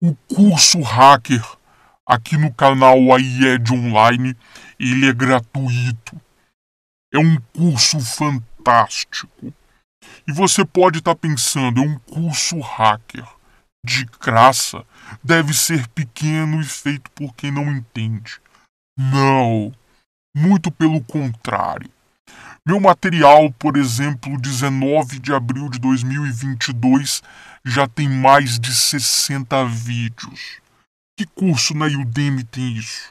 o curso hacker aqui no canal AIED é Online, ele é gratuito. É um curso fantástico. E você pode estar tá pensando, é um curso hacker de graça, deve ser pequeno e feito por quem não entende. Não, muito pelo contrário. Meu material, por exemplo, 19 de abril de 2022, já tem mais de 60 vídeos. Que curso na Udemy tem isso?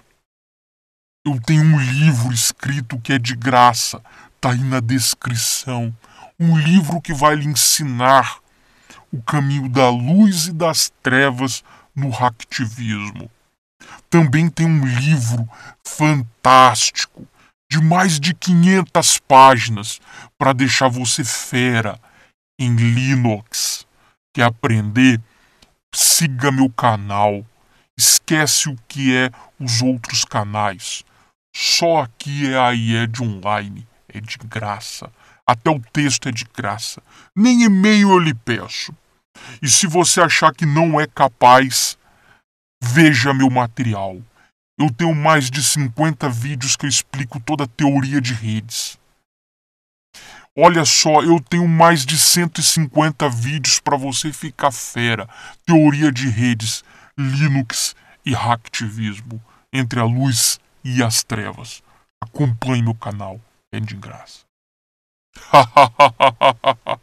Eu tenho um livro escrito que é de graça, tá aí na descrição. Um livro que vai lhe ensinar o caminho da luz e das trevas no hacktivismo. Também tem um livro fantástico de mais de 500 páginas para deixar você fera em Linux. Quer aprender? Siga meu canal. Esquece o que é os outros canais. Só aqui é a IED é Online. É de graça. Até o texto é de graça. Nem e-mail eu lhe peço. E se você achar que não é capaz, veja meu material. Eu tenho mais de 50 vídeos que eu explico toda a teoria de redes. Olha só, eu tenho mais de 150 vídeos para você ficar fera. Teoria de redes, Linux e hacktivismo, entre a luz e as trevas. Acompanhe meu canal, é de graça.